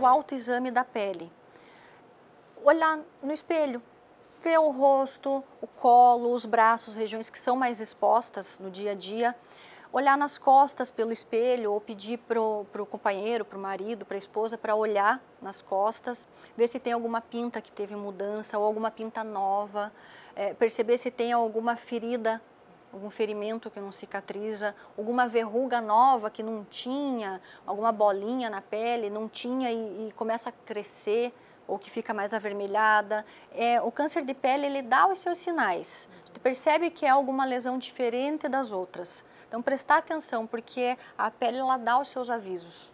o autoexame da pele. Olhar no espelho, ver o rosto, o colo, os braços, regiões que são mais expostas no dia a dia. Olhar nas costas pelo espelho ou pedir para o companheiro, para o marido, para a esposa para olhar nas costas, ver se tem alguma pinta que teve mudança ou alguma pinta nova, é, perceber se tem alguma ferida algum ferimento que não cicatriza, alguma verruga nova que não tinha, alguma bolinha na pele, não tinha e, e, começa a crescer ou que fica mais avermelhada. É, o câncer de pele, ele dá os seus sinais. Tu percebe que é alguma lesão diferente das outras. Então, prestar atenção, porque a pele, ela dá os seus avisos.